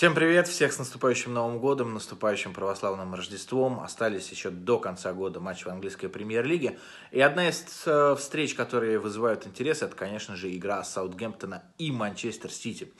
Всем привет, всех с наступающим Новым Годом, наступающим православным Рождеством. Остались еще до конца года матчи в английской премьер-лиге. И одна из э, встреч, которые вызывают интерес, это, конечно же, игра Саутгемптона и Манчестер Сити.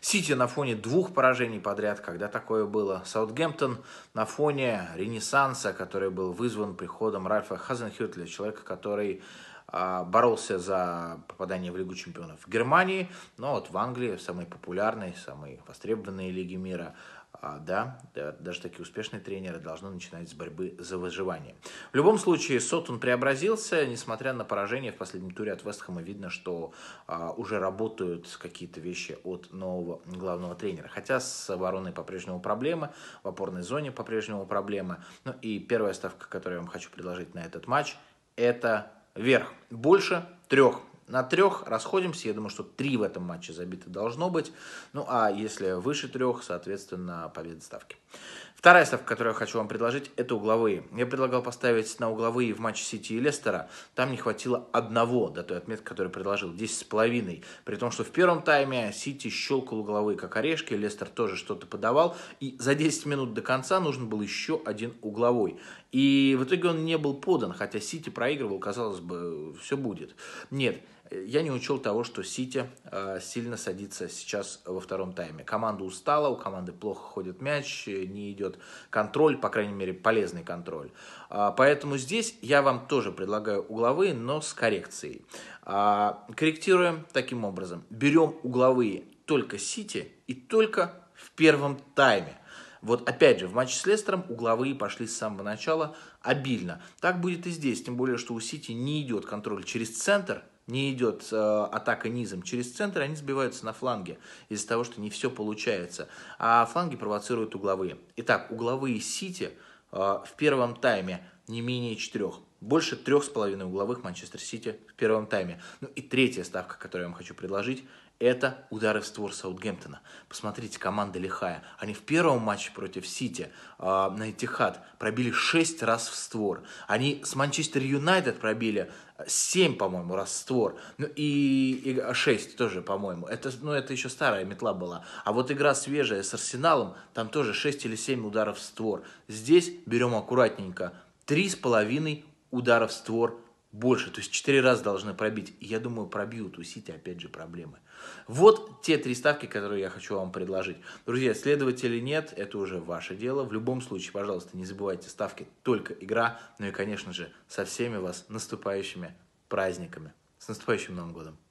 Сити на фоне двух поражений подряд, когда такое было. Саутгемптон на фоне ренессанса, который был вызван приходом Ральфа Хазенхютля, человека, который а, боролся за попадание в Лигу чемпионов в Германии, но вот в Англии, в самой популярной, самой востребованной лиге мира, а, да, даже такие успешные тренеры должны начинать с борьбы за выживание. В любом случае, Сотун преобразился, несмотря на поражение в последнем туре от Вестхэма, видно, что а, уже работают какие-то вещи от нового главного тренера. Хотя с обороной по-прежнему проблемы, в опорной зоне по-прежнему проблемы. Ну и первая ставка, которую я вам хочу предложить на этот матч, это вверх. Больше трех на трех расходимся. Я думаю, что три в этом матче забиты должно быть. Ну, а если выше трех, соответственно, победа ставки. Вторая ставка, которую я хочу вам предложить, это угловые. Я предлагал поставить на угловые в матче Сити и Лестера. Там не хватило одного до той отметки, которую предложил. Десять с половиной. При том, что в первом тайме Сити щелкал угловые как орешки. Лестер тоже что-то подавал. И за 10 минут до конца нужен был еще один угловой. И в итоге он не был подан, хотя Сити проигрывал, казалось бы, все будет. Нет, я не учел того, что Сити э, сильно садится сейчас во втором тайме. Команда устала, у команды плохо ходит мяч, не идет контроль, по крайней мере, полезный контроль. А, поэтому здесь я вам тоже предлагаю угловые, но с коррекцией. А, корректируем таким образом. Берем угловые только Сити и только в первом тайме. Вот опять же, в матче с Лестером угловые пошли с самого начала обильно. Так будет и здесь, тем более, что у Сити не идет контроль через центр, не идет э, атака низом через центр, они сбиваются на фланге из-за того, что не все получается. А фланги провоцируют угловые. Итак, угловые Сити э, в первом тайме не менее четырех. Больше трех с половиной угловых Манчестер Сити в первом тайме. Ну и третья ставка, которую я вам хочу предложить, это удары в створ Саутгемптона. Посмотрите, команда лихая. Они в первом матче против Сити э, на Этихад пробили 6 раз в створ. Они с Манчестер Юнайтед пробили 7, а, по-моему, раз в створ. Ну и, и 6 а, тоже, по-моему. Это, ну, это еще старая метла была. А вот игра свежая с Арсеналом, там тоже 6 или 7 ударов в створ. Здесь берем аккуратненько. 3,5 ударов в створ больше. То есть четыре раза должны пробить. я думаю, пробьют у Сити, опять же, проблемы. Вот те три ставки, которые я хочу вам предложить. Друзья, следовать или нет, это уже ваше дело. В любом случае, пожалуйста, не забывайте ставки только игра. Ну и, конечно же, со всеми вас наступающими праздниками. С наступающим Новым годом!